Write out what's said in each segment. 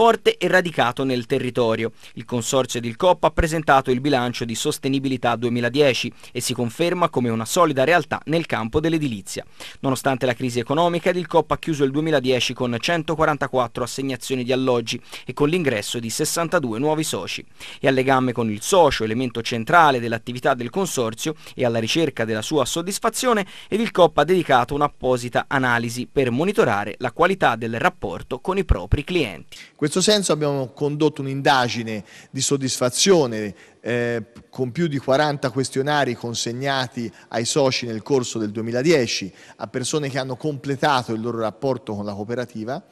forte e radicato nel territorio. Il consorzio di Coppa ha presentato il bilancio di sostenibilità 2010 e si conferma come una solida realtà nel campo dell'edilizia. Nonostante la crisi economica, il Coppa ha chiuso il 2010 con 144 assegnazioni di alloggi e con l'ingresso di 62 nuovi soci. E al legame con il socio, elemento centrale dell'attività del consorzio e alla ricerca della sua soddisfazione, il Edilcoppa ha dedicato un'apposita analisi per monitorare la qualità del rapporto con i propri clienti questo senso abbiamo condotto un'indagine di soddisfazione eh, con più di 40 questionari consegnati ai soci nel corso del 2010 a persone che hanno completato il loro rapporto con la cooperativa,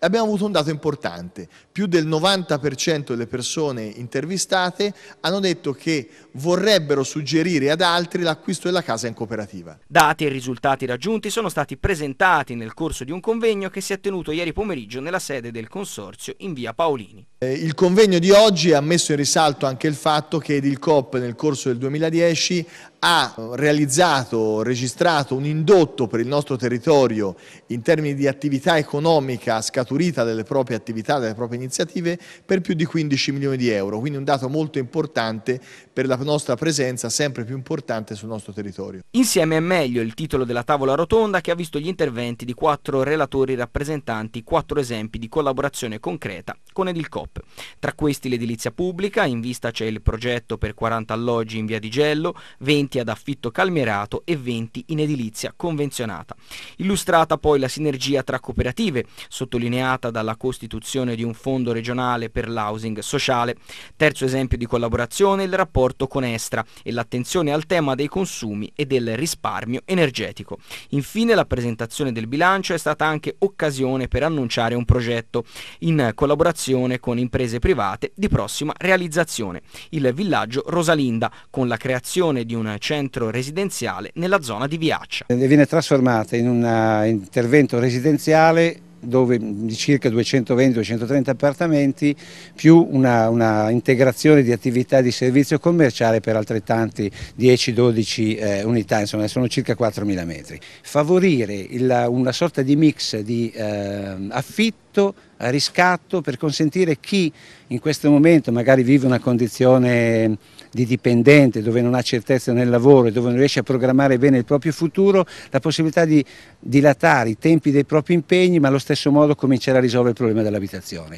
abbiamo avuto un dato importante. Più del 90% delle persone intervistate hanno detto che vorrebbero suggerire ad altri l'acquisto della casa in cooperativa. Dati e risultati raggiunti sono stati presentati nel corso di un convegno che si è tenuto ieri pomeriggio nella sede del Consorzio in via Paolini. Eh, il convegno di oggi ha messo in risalto anche il fatto chiedi il COP nel corso del 2010 ha realizzato, registrato un indotto per il nostro territorio in termini di attività economica scaturita dalle proprie attività, dalle proprie iniziative, per più di 15 milioni di euro, quindi un dato molto importante per la nostra presenza sempre più importante sul nostro territorio. Insieme è meglio il titolo della tavola rotonda che ha visto gli interventi di quattro relatori rappresentanti quattro esempi di collaborazione concreta con Edilcop. Tra questi l'edilizia pubblica, in vista c'è il progetto per 40 alloggi in via di Gello, 20 20 ad affitto calmerato e 20 in edilizia convenzionata. Illustrata poi la sinergia tra cooperative, sottolineata dalla costituzione di un fondo regionale per l'housing sociale. Terzo esempio di collaborazione il rapporto con Estra e l'attenzione al tema dei consumi e del risparmio energetico. Infine la presentazione del bilancio è stata anche occasione per annunciare un progetto in collaborazione con imprese private di prossima realizzazione, il villaggio Rosalinda, con la creazione di un centro residenziale nella zona di Viaccia. Viene trasformata in un eh, intervento residenziale dove, di circa 220-230 appartamenti, più una, una, integrazione di attività di servizio commerciale per altrettanti 10-12 eh, unità, insomma sono circa 4.000 metri. Favorire il, una sorta di mix di eh, affitto riscatto per consentire chi in questo momento magari vive una condizione di dipendente dove non ha certezza nel lavoro e dove non riesce a programmare bene il proprio futuro, la possibilità di dilatare i tempi dei propri impegni ma allo stesso stesso modo cominciare a risolvere il problema dell'abitazione.